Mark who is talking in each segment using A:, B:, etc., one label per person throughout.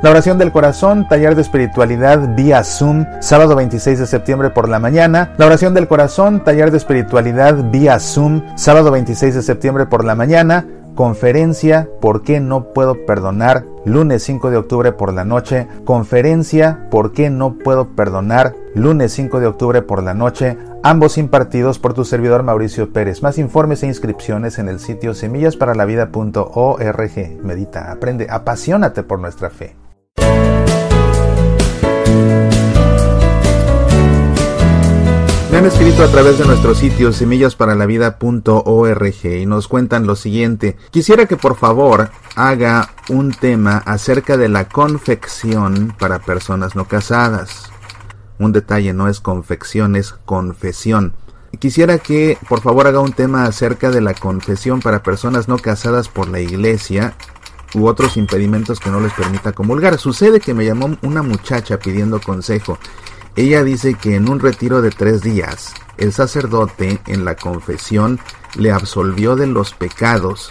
A: La oración del corazón, taller de espiritualidad vía Zoom, sábado 26 de septiembre por la mañana. La oración del corazón, taller de espiritualidad vía Zoom, sábado 26 de septiembre por la mañana. Conferencia, ¿por qué no puedo perdonar? Lunes 5 de octubre por la noche. Conferencia, ¿por qué no puedo perdonar? Lunes 5 de octubre por la noche. Ambos impartidos por tu servidor Mauricio Pérez. Más informes e inscripciones en el sitio semillasparalavida.org. Medita, aprende, apasionate por nuestra fe. han escrito a través de nuestro sitio semillasparalavida.org y nos cuentan lo siguiente. Quisiera que por favor haga un tema acerca de la confección para personas no casadas. Un detalle no es confección, es confesión. Quisiera que por favor haga un tema acerca de la confesión para personas no casadas por la iglesia u otros impedimentos que no les permita comulgar. Sucede que me llamó una muchacha pidiendo consejo ella dice que en un retiro de tres días, el sacerdote en la confesión le absolvió de los pecados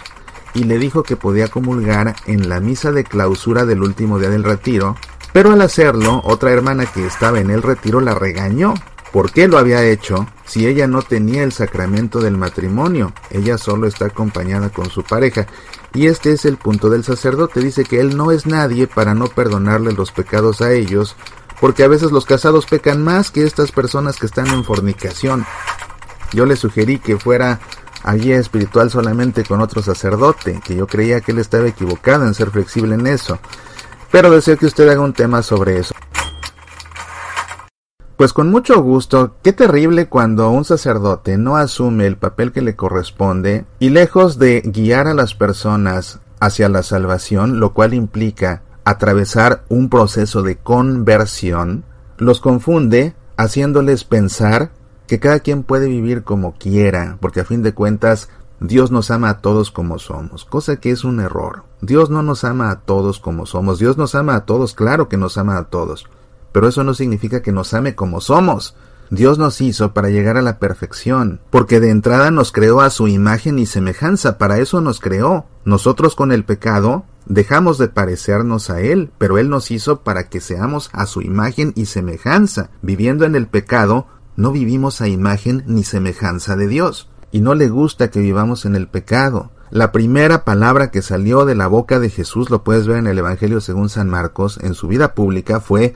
A: y le dijo que podía comulgar en la misa de clausura del último día del retiro, pero al hacerlo, otra hermana que estaba en el retiro la regañó. ¿Por qué lo había hecho si ella no tenía el sacramento del matrimonio? Ella solo está acompañada con su pareja. Y este es el punto del sacerdote. Dice que él no es nadie para no perdonarle los pecados a ellos porque a veces los casados pecan más que estas personas que están en fornicación. Yo le sugerí que fuera a guía espiritual solamente con otro sacerdote, que yo creía que él estaba equivocado en ser flexible en eso, pero deseo que usted haga un tema sobre eso. Pues con mucho gusto, qué terrible cuando un sacerdote no asume el papel que le corresponde y lejos de guiar a las personas hacia la salvación, lo cual implica atravesar un proceso de conversión, los confunde haciéndoles pensar que cada quien puede vivir como quiera, porque a fin de cuentas Dios nos ama a todos como somos, cosa que es un error. Dios no nos ama a todos como somos, Dios nos ama a todos, claro que nos ama a todos, pero eso no significa que nos ame como somos, Dios nos hizo para llegar a la perfección, porque de entrada nos creó a su imagen y semejanza, para eso nos creó. Nosotros con el pecado dejamos de parecernos a Él, pero Él nos hizo para que seamos a su imagen y semejanza. Viviendo en el pecado, no vivimos a imagen ni semejanza de Dios, y no le gusta que vivamos en el pecado. La primera palabra que salió de la boca de Jesús, lo puedes ver en el Evangelio según San Marcos, en su vida pública fue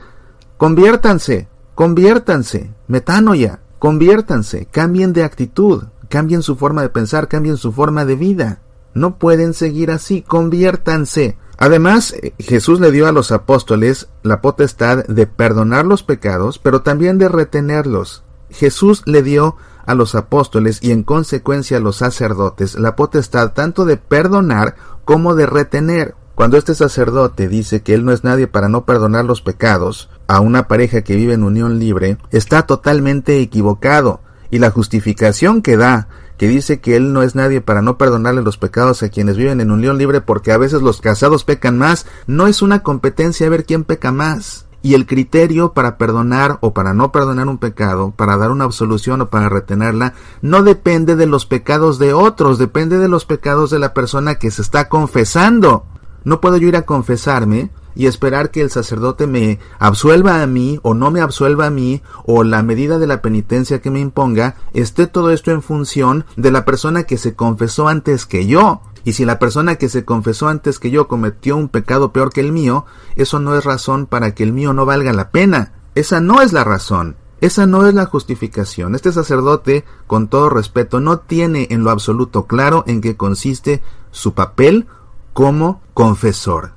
A: Conviértanse. Conviértanse, metanoia, conviértanse, cambien de actitud, cambien su forma de pensar, cambien su forma de vida. No pueden seguir así, conviértanse. Además, eh, Jesús le dio a los apóstoles la potestad de perdonar los pecados, pero también de retenerlos. Jesús le dio a los apóstoles y en consecuencia a los sacerdotes la potestad tanto de perdonar como de retener. Cuando este sacerdote dice que él no es nadie para no perdonar los pecados a una pareja que vive en unión libre, está totalmente equivocado. Y la justificación que da, que dice que él no es nadie para no perdonarle los pecados a quienes viven en unión libre porque a veces los casados pecan más, no es una competencia a ver quién peca más. Y el criterio para perdonar o para no perdonar un pecado, para dar una absolución o para retenerla, no depende de los pecados de otros, depende de los pecados de la persona que se está confesando. No puedo yo ir a confesarme y esperar que el sacerdote me absuelva a mí o no me absuelva a mí o la medida de la penitencia que me imponga esté todo esto en función de la persona que se confesó antes que yo. Y si la persona que se confesó antes que yo cometió un pecado peor que el mío, eso no es razón para que el mío no valga la pena. Esa no es la razón. Esa no es la justificación. Este sacerdote, con todo respeto, no tiene en lo absoluto claro en qué consiste su papel como confesor.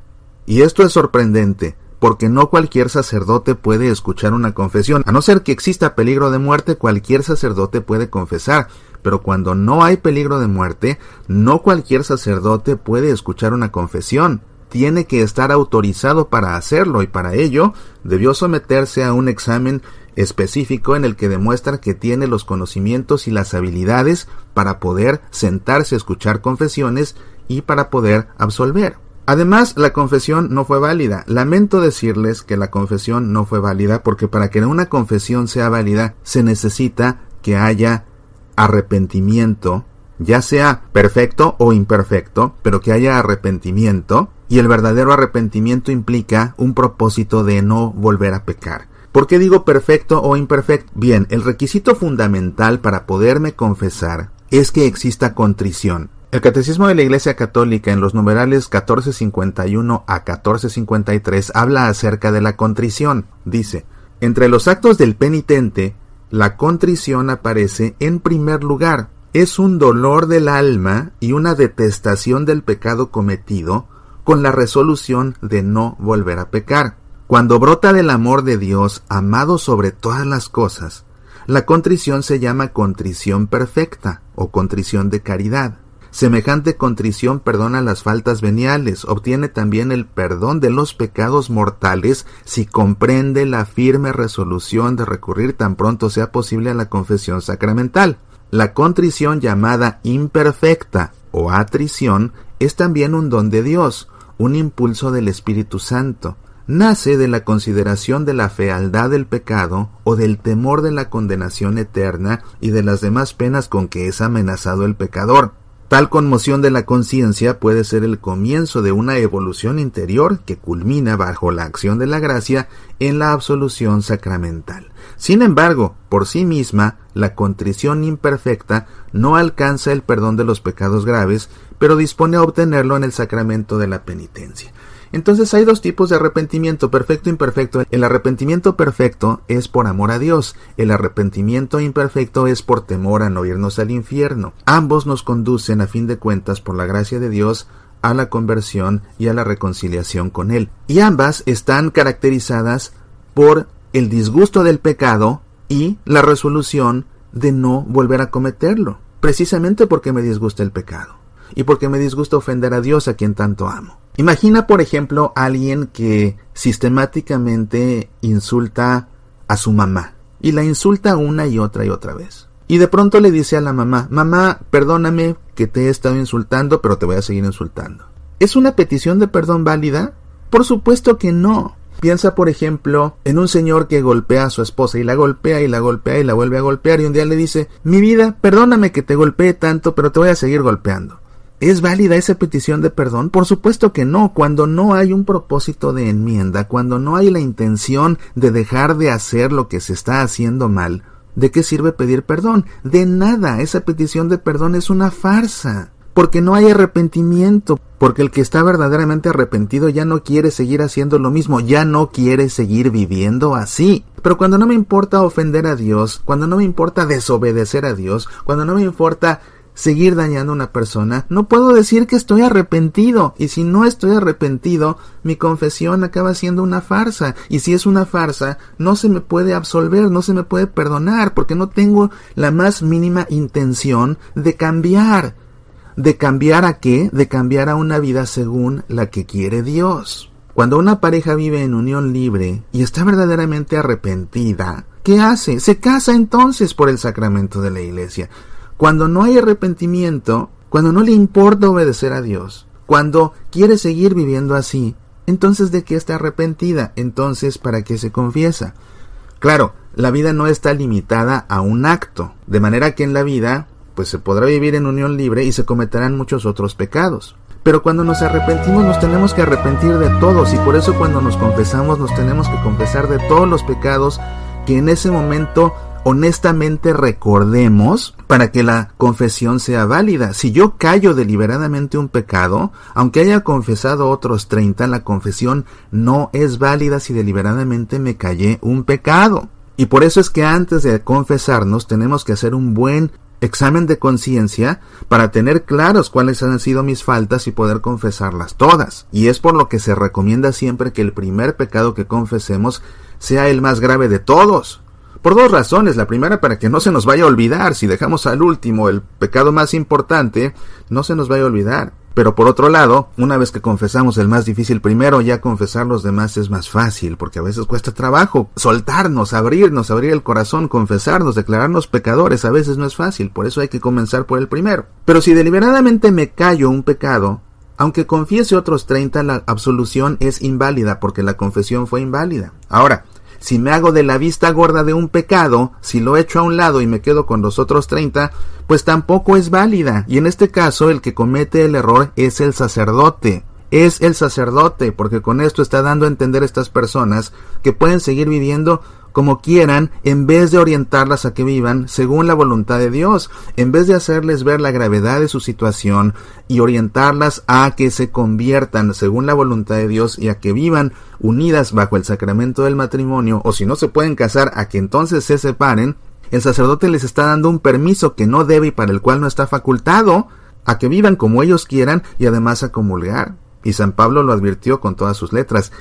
A: Y esto es sorprendente, porque no cualquier sacerdote puede escuchar una confesión. A no ser que exista peligro de muerte, cualquier sacerdote puede confesar. Pero cuando no hay peligro de muerte, no cualquier sacerdote puede escuchar una confesión. Tiene que estar autorizado para hacerlo y para ello debió someterse a un examen específico en el que demuestra que tiene los conocimientos y las habilidades para poder sentarse a escuchar confesiones y para poder absolver. Además, la confesión no fue válida. Lamento decirles que la confesión no fue válida porque para que una confesión sea válida se necesita que haya arrepentimiento, ya sea perfecto o imperfecto, pero que haya arrepentimiento, y el verdadero arrepentimiento implica un propósito de no volver a pecar. ¿Por qué digo perfecto o imperfecto? Bien, el requisito fundamental para poderme confesar es que exista contrición. El Catecismo de la Iglesia Católica en los numerales 1451 a 1453 habla acerca de la contrición. Dice, entre los actos del penitente, la contrición aparece en primer lugar. Es un dolor del alma y una detestación del pecado cometido con la resolución de no volver a pecar. Cuando brota del amor de Dios, amado sobre todas las cosas, la contrición se llama contrición perfecta o contrición de caridad. Semejante contrición perdona las faltas veniales, obtiene también el perdón de los pecados mortales si comprende la firme resolución de recurrir tan pronto sea posible a la confesión sacramental. La contrición llamada imperfecta o atrición es también un don de Dios, un impulso del Espíritu Santo nace de la consideración de la fealdad del pecado o del temor de la condenación eterna y de las demás penas con que es amenazado el pecador. Tal conmoción de la conciencia puede ser el comienzo de una evolución interior que culmina bajo la acción de la gracia en la absolución sacramental. Sin embargo, por sí misma, la contrición imperfecta no alcanza el perdón de los pecados graves, pero dispone a obtenerlo en el sacramento de la penitencia. Entonces hay dos tipos de arrepentimiento, perfecto e imperfecto. El arrepentimiento perfecto es por amor a Dios, el arrepentimiento imperfecto es por temor a no irnos al infierno. Ambos nos conducen a fin de cuentas por la gracia de Dios a la conversión y a la reconciliación con Él. Y ambas están caracterizadas por el disgusto del pecado y la resolución de no volver a cometerlo, precisamente porque me disgusta el pecado y porque me disgusta ofender a Dios a quien tanto amo. Imagina, por ejemplo, alguien que sistemáticamente insulta a su mamá y la insulta una y otra y otra vez. Y de pronto le dice a la mamá, mamá, perdóname que te he estado insultando, pero te voy a seguir insultando. ¿Es una petición de perdón válida? Por supuesto que no. Piensa, por ejemplo, en un señor que golpea a su esposa y la golpea y la golpea y la vuelve a golpear y un día le dice, mi vida, perdóname que te golpee tanto, pero te voy a seguir golpeando. ¿Es válida esa petición de perdón? Por supuesto que no, cuando no hay un propósito de enmienda, cuando no hay la intención de dejar de hacer lo que se está haciendo mal. ¿De qué sirve pedir perdón? De nada, esa petición de perdón es una farsa, porque no hay arrepentimiento, porque el que está verdaderamente arrepentido ya no quiere seguir haciendo lo mismo, ya no quiere seguir viviendo así. Pero cuando no me importa ofender a Dios, cuando no me importa desobedecer a Dios, cuando no me importa seguir dañando a una persona, no puedo decir que estoy arrepentido. Y si no estoy arrepentido, mi confesión acaba siendo una farsa. Y si es una farsa, no se me puede absolver, no se me puede perdonar, porque no tengo la más mínima intención de cambiar. ¿De cambiar a qué? De cambiar a una vida según la que quiere Dios. Cuando una pareja vive en unión libre y está verdaderamente arrepentida, ¿qué hace? Se casa entonces por el sacramento de la iglesia. Cuando no hay arrepentimiento, cuando no le importa obedecer a Dios, cuando quiere seguir viviendo así, entonces de qué está arrepentida, entonces para qué se confiesa. Claro, la vida no está limitada a un acto, de manera que en la vida pues se podrá vivir en unión libre y se cometerán muchos otros pecados. Pero cuando nos arrepentimos nos tenemos que arrepentir de todos y por eso cuando nos confesamos nos tenemos que confesar de todos los pecados que en ese momento honestamente recordemos para que la confesión sea válida. Si yo callo deliberadamente un pecado, aunque haya confesado otros 30, la confesión no es válida si deliberadamente me callé un pecado. Y por eso es que antes de confesarnos tenemos que hacer un buen examen de conciencia para tener claros cuáles han sido mis faltas y poder confesarlas todas. Y es por lo que se recomienda siempre que el primer pecado que confesemos sea el más grave de todos, por dos razones. La primera, para que no se nos vaya a olvidar. Si dejamos al último el pecado más importante, no se nos vaya a olvidar. Pero por otro lado, una vez que confesamos el más difícil primero, ya confesar los demás es más fácil, porque a veces cuesta trabajo soltarnos, abrirnos, abrir el corazón, confesarnos, declararnos pecadores, a veces no es fácil, por eso hay que comenzar por el primero. Pero si deliberadamente me callo un pecado, aunque confiese otros 30, la absolución es inválida, porque la confesión fue inválida. Ahora, si me hago de la vista gorda de un pecado, si lo echo a un lado y me quedo con los otros 30, pues tampoco es válida. Y en este caso el que comete el error es el sacerdote. Es el sacerdote, porque con esto está dando a entender a estas personas que pueden seguir viviendo como quieran, en vez de orientarlas a que vivan según la voluntad de Dios, en vez de hacerles ver la gravedad de su situación y orientarlas a que se conviertan según la voluntad de Dios y a que vivan unidas bajo el sacramento del matrimonio, o si no se pueden casar, a que entonces se separen, el sacerdote les está dando un permiso que no debe y para el cual no está facultado, a que vivan como ellos quieran y además a comulgar. Y San Pablo lo advirtió con todas sus letras,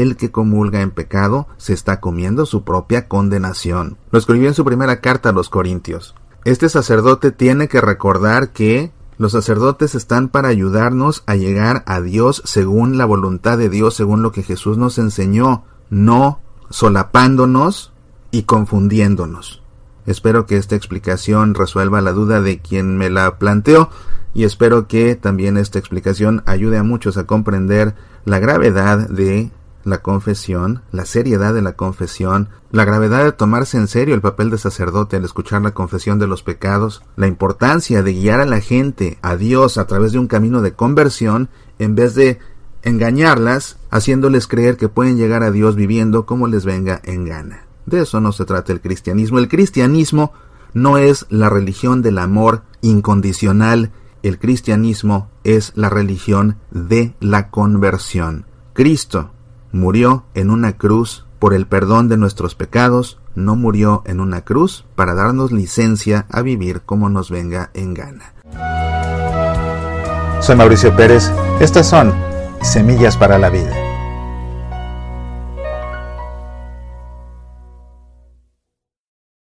A: el que comulga en pecado se está comiendo su propia condenación. Lo escribió en su primera carta a los Corintios. Este sacerdote tiene que recordar que los sacerdotes están para ayudarnos a llegar a Dios según la voluntad de Dios, según lo que Jesús nos enseñó, no solapándonos y confundiéndonos. Espero que esta explicación resuelva la duda de quien me la planteó y espero que también esta explicación ayude a muchos a comprender la gravedad de la confesión, la seriedad de la confesión, la gravedad de tomarse en serio el papel de sacerdote al escuchar la confesión de los pecados, la importancia de guiar a la gente a Dios a través de un camino de conversión en vez de engañarlas haciéndoles creer que pueden llegar a Dios viviendo como les venga en gana. De eso no se trata el cristianismo. El cristianismo no es la religión del amor incondicional, el cristianismo es la religión de la conversión. Cristo murió en una cruz por el perdón de nuestros pecados, no murió en una cruz para darnos licencia a vivir como nos venga en gana. Soy Mauricio Pérez, estas son Semillas para la Vida.